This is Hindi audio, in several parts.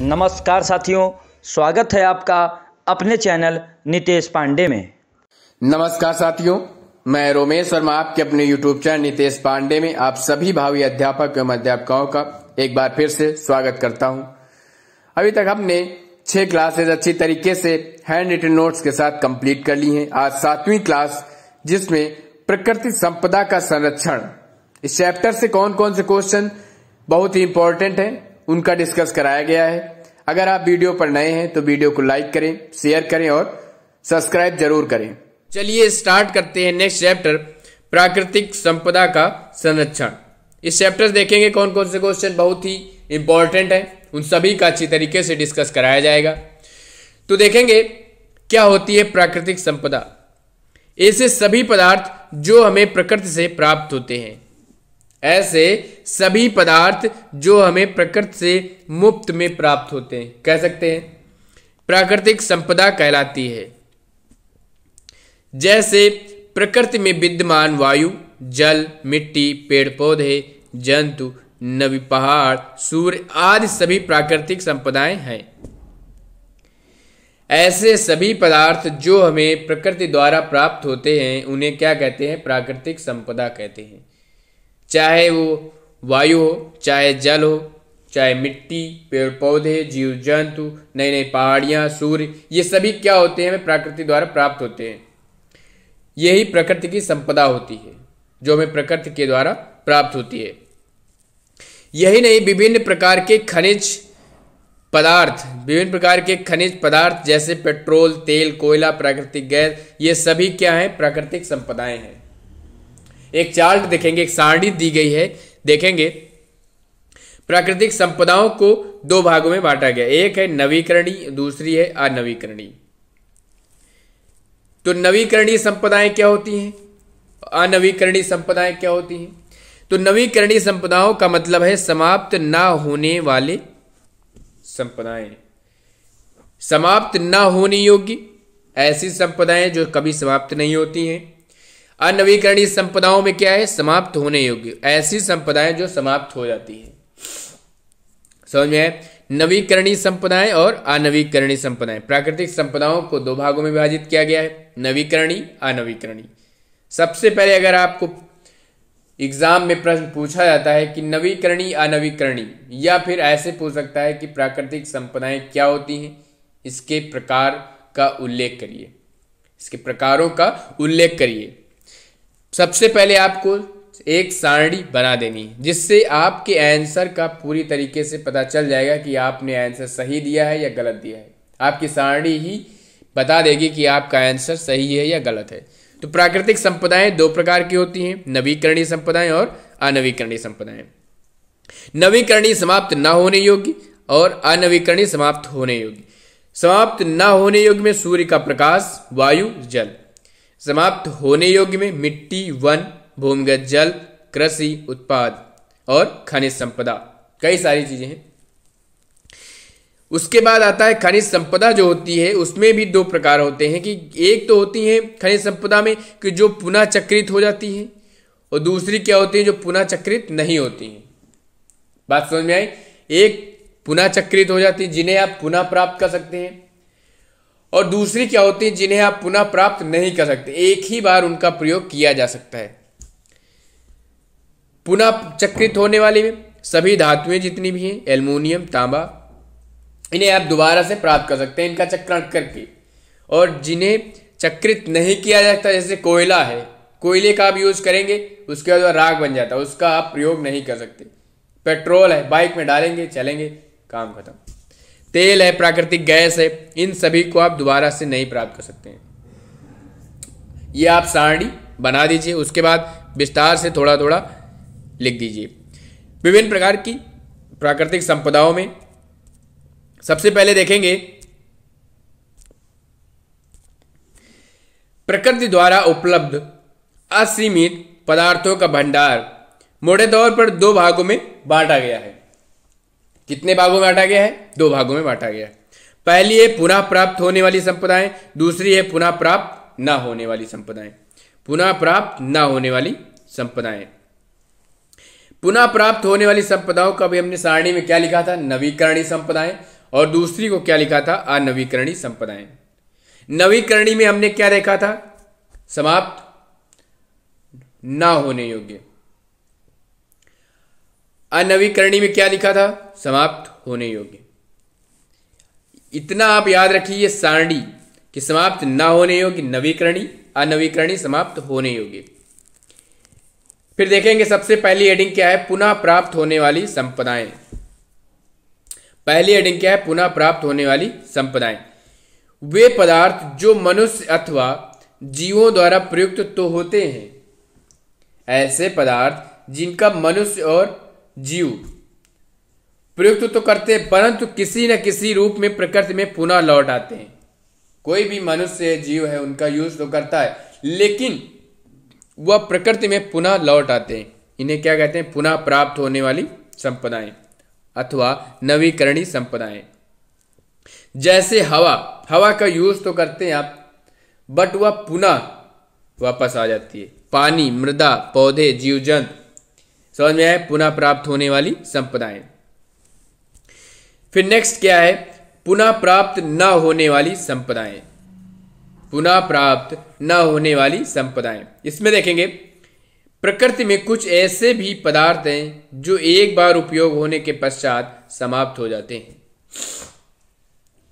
नमस्कार साथियों स्वागत है आपका अपने चैनल नितेश पांडे में नमस्कार साथियों मैं रोमेश शर्मा आपके अपने यूट्यूब चैनल नितेश पांडे में आप सभी भावी अध्यापक एवं अध्यापकाओं का एक बार फिर से स्वागत करता हूं अभी तक हमने छह क्लासेज अच्छी तरीके से हैंड रिटन नोट्स के साथ कंप्लीट कर ली हैं आज सातवीं क्लास जिसमें प्रकृति संपदा का संरक्षण इस चैप्टर से कौन कौन से क्वेश्चन बहुत ही इंपॉर्टेंट है उनका डिस्कस कराया गया है अगर आप वीडियो पर नए हैं तो वीडियो को लाइक करें शेयर करें और सब्सक्राइब जरूर करें चलिए स्टार्ट करते हैं नेक्स्ट चैप्टर प्राकृतिक संपदा का संरक्षण इस चैप्टर देखेंगे कौन कौन से क्वेश्चन बहुत ही इंपॉर्टेंट है उन सभी का अच्छी तरीके से डिस्कस कराया जाएगा तो देखेंगे क्या होती है प्राकृतिक संपदा ऐसे सभी पदार्थ जो हमें प्रकृति से प्राप्त होते हैं ऐसे सभी पदार्थ जो हमें प्रकृति से मुफ्त में प्राप्त होते हैं कह सकते हैं प्राकृतिक संपदा कहलाती है जैसे प्रकृति में विद्यमान वायु जल मिट्टी पेड़ पौधे जंतु नवी पहाड़ सूर्य आदि सभी प्राकृतिक संपदाएं हैं ऐसे सभी पदार्थ जो हमें प्रकृति द्वारा प्राप्त होते हैं उन्हें क्या कहते हैं प्राकृतिक संपदा कहते हैं चाहे वो वायु हो चाहे जल हो चाहे मिट्टी पेड़ पौधे जीव जंतु नई नई पहाड़ियाँ सूर्य ये सभी क्या होते हैं हमें प्रकृति द्वारा प्राप्त होते हैं यही प्रकृति की संपदा होती है जो हमें प्रकृति के द्वारा प्राप्त होती है यही नहीं विभिन्न प्रकार के खनिज पदार्थ विभिन्न प्रकार के खनिज पदार्थ जैसे पेट्रोल तेल कोयला प्राकृतिक गैस ये सभी क्या हैं प्राकृतिक संपदाएं हैं एक चार्ट देखेंगे एक सारणी दी गई है देखेंगे प्राकृतिक संपदाओं को दो भागों में बांटा गया एक है नवीकरणीय दूसरी है अनवीकरणीय तो नवीकरणीय संपदाएं क्या होती हैं अनवीकरणीय संपदाएं क्या होती हैं तो नवीकरणीय संपदाओं का मतलब है समाप्त ना होने वाले संपदाएं समाप्त ना होने योग्य ऐसी संपदाएं जो कभी समाप्त नहीं होती हैं अनवीकरणीय संपदाओं में क्या है समाप्त होने योग्य ऐसी संपदाएं जो समाप्त हो जाती है समझ में नवीकरणीय संपदाएं और अनवीकरणीय संपदाएं प्राकृतिक संपदाओं को दो भागों में विभाजित किया गया है नवीकरणीय अनवीकरणीय सबसे पहले अगर आपको एग्जाम में प्रश्न पूछा जाता है कि नवीकरणीय अनवीकरणीय या फिर ऐसे पूछ सकता है कि प्राकृतिक संपदाएं क्या होती हैं इसके प्रकार का उल्लेख करिए इसके प्रकारों का उल्लेख करिए सबसे पहले आपको एक सारणी बना देनी जिससे आपके आंसर का पूरी तरीके से पता चल जाएगा कि आपने आंसर सही दिया है या गलत दिया है आपकी सारणी ही बता देगी कि आपका आंसर सही है या गलत है तो प्राकृतिक संपदाएं दो प्रकार की होती हैं नवीकरणीय संपदाएं और अनवीकरणीय संपदाएं नवीकरणीय समाप्त ना होने योग्य और अनवीकरणीय समाप्त होने योग्य समाप्त न होने योग्य में सूर्य का प्रकाश वायु जल समाप्त होने योग्य में मिट्टी वन भूमिगत जल कृषि उत्पाद और खनिज संपदा कई सारी चीज़ें हैं उसके बाद आता है खनिज संपदा जो होती है उसमें भी दो प्रकार होते हैं कि एक तो होती है खनिज संपदा में कि जो पुनः चक्रित हो जाती है और दूसरी क्या होती है जो पुनः चक्रित नहीं होती है बात समझ में आई एक पुनः चक्रित हो जाती है जिन्हें आप पुनः प्राप्त कर सकते हैं और दूसरी क्या होती है जिन्हें आप पुनः प्राप्त नहीं कर सकते एक ही बार उनका प्रयोग किया जा सकता है पुनः चक्रित होने वाली में सभी धातुएं जितनी भी हैं एल्यूमिनियम तांबा इन्हें आप दोबारा से प्राप्त कर सकते हैं इनका चक्रण करके और जिन्हें चक्रित नहीं किया जा सकता जैसे कोयला है कोयले का आप यूज़ करेंगे उसके बाद राग बन जाता है उसका आप प्रयोग नहीं कर सकते पेट्रोल है बाइक में डालेंगे चलेंगे काम खत्म तेल है प्राकृतिक गैस है इन सभी को आप दोबारा से नहीं प्राप्त कर सकते हैं ये आप सारणी बना दीजिए उसके बाद विस्तार से थोड़ा थोड़ा लिख दीजिए विभिन्न प्रकार की प्राकृतिक संपदाओं में सबसे पहले देखेंगे प्रकृति द्वारा उपलब्ध असीमित पदार्थों का भंडार मोटे तौर पर दो भागों में बांटा गया है कितने भागों में बांटा गया है दो भागों में बांटा गया है पहली है पुनः प्राप्त होने वाली संपदाएं दूसरी है पुनः प्राप्त न होने वाली संपदाएं पुनः प्राप्त न होने वाली संपदाएं पुनः प्राप्त होने वाली संपदाओं का भी हमने सारणी में क्या लिखा था नवीकरणीय संपदाएं और दूसरी को क्या लिखा था अनवीकरणीय संपदाएं नवीकरणी में हमने क्या देखा था समाप्त ना होने योग्य अनवीकरणी में क्या लिखा था समाप्त होने योग्य इतना आप याद रखिए ये सारणी कि समाप्त ना होने योग्य नवीकरणी अनवीकरणी समाप्त होने योग्य फिर देखेंगे सबसे पहली हेडिंग क्या है पुनः प्राप्त होने वाली संपदाएं पहली हेडिंग क्या है पुनः प्राप्त होने वाली संपदाएं वे पदार्थ जो मनुष्य अथवा जीवों द्वारा प्रयुक्त तो होते हैं ऐसे पदार्थ जिनका मनुष्य और जीव प्रयुक्त तो करते हैं परंतु किसी न किसी रूप में प्रकृति में पुनः लौट आते हैं कोई भी मनुष्य जीव है उनका यूज तो करता है लेकिन वह प्रकृति में पुनः लौट आते हैं इन्हें क्या कहते हैं पुनः प्राप्त होने वाली संपदाएं अथवा नवीकरणीय संपदाएं जैसे हवा हवा का यूज तो करते हैं आप बट वह पुनः वापस आ जाती है पानी मृदा पौधे जीव जंतु समझ में आए पुनः प्राप्त होने वाली संपदाएं फिर नेक्स्ट क्या है पुनः प्राप्त न होने वाली संपदाएं पुनः प्राप्त न होने वाली संपदाएं इसमें देखेंगे प्रकृति में कुछ ऐसे भी पदार्थ हैं जो एक बार उपयोग होने के पश्चात समाप्त हो जाते हैं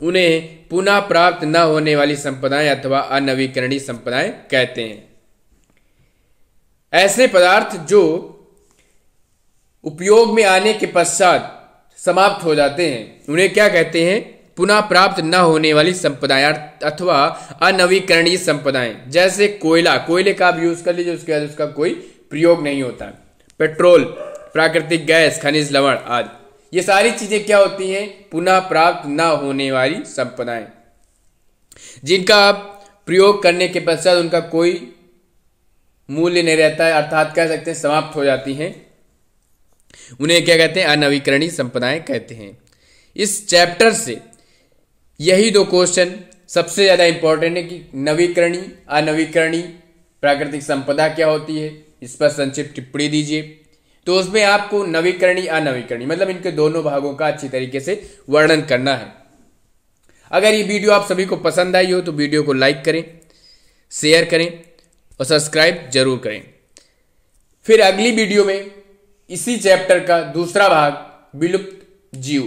उन्हें पुनः प्राप्त न होने वाली संपदाएं अथवा अनवीकरणीय संपदाएं कहते हैं ऐसे पदार्थ जो उपयोग में आने के पश्चात समाप्त हो जाते हैं उन्हें क्या कहते हैं पुनः प्राप्त न होने वाली संपदाएं अथवा अनवीकरणीय संपदाएं जैसे कोयला कोयले का आप यूज़ कर लीजिए उसके बाद उसका कोई प्रयोग नहीं होता पेट्रोल प्राकृतिक गैस खनिज लवण आदि ये सारी चीज़ें क्या होती हैं पुनः प्राप्त न होने वाली संपदाएं जिनका आप प्रयोग करने के पश्चात उनका कोई मूल्य नहीं रहता है अर्थात कह सकते हैं समाप्त हो जाती हैं उन्हें क्या कहते हैं अनवीकरणीय संपदाएं कहते हैं इस चैप्टर से यही दो क्वेश्चन सबसे ज़्यादा इंपॉर्टेंट है कि नवीकरणी अनवीकरणी प्राकृतिक संपदा क्या होती है इस पर संक्षिप्त टिप्पणी दीजिए तो उसमें आपको नवीकरणी अनवीकरणी मतलब इनके दोनों भागों का अच्छी तरीके से वर्णन करना है अगर ये वीडियो आप सभी को पसंद आई हो तो वीडियो को लाइक करें शेयर करें और सब्सक्राइब जरूर करें फिर अगली वीडियो में इसी चैप्टर का दूसरा भाग विलुप्त जीव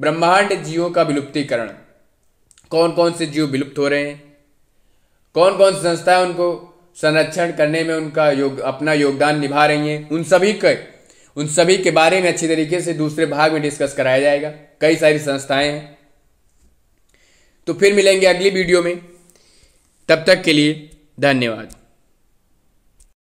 ब्रह्मांड जीवों का विलुप्तीकरण कौन कौन से जीव विलुप्त हो रहे हैं कौन कौन सी संस्थाएं उनको संरक्षण करने में उनका योग अपना योगदान निभा रही हैं उन सभी के उन सभी के बारे में अच्छी तरीके से दूसरे भाग में डिस्कस कराया जाएगा कई सारी संस्थाएं हैं तो फिर मिलेंगे अगली वीडियो में तब तक के लिए धन्यवाद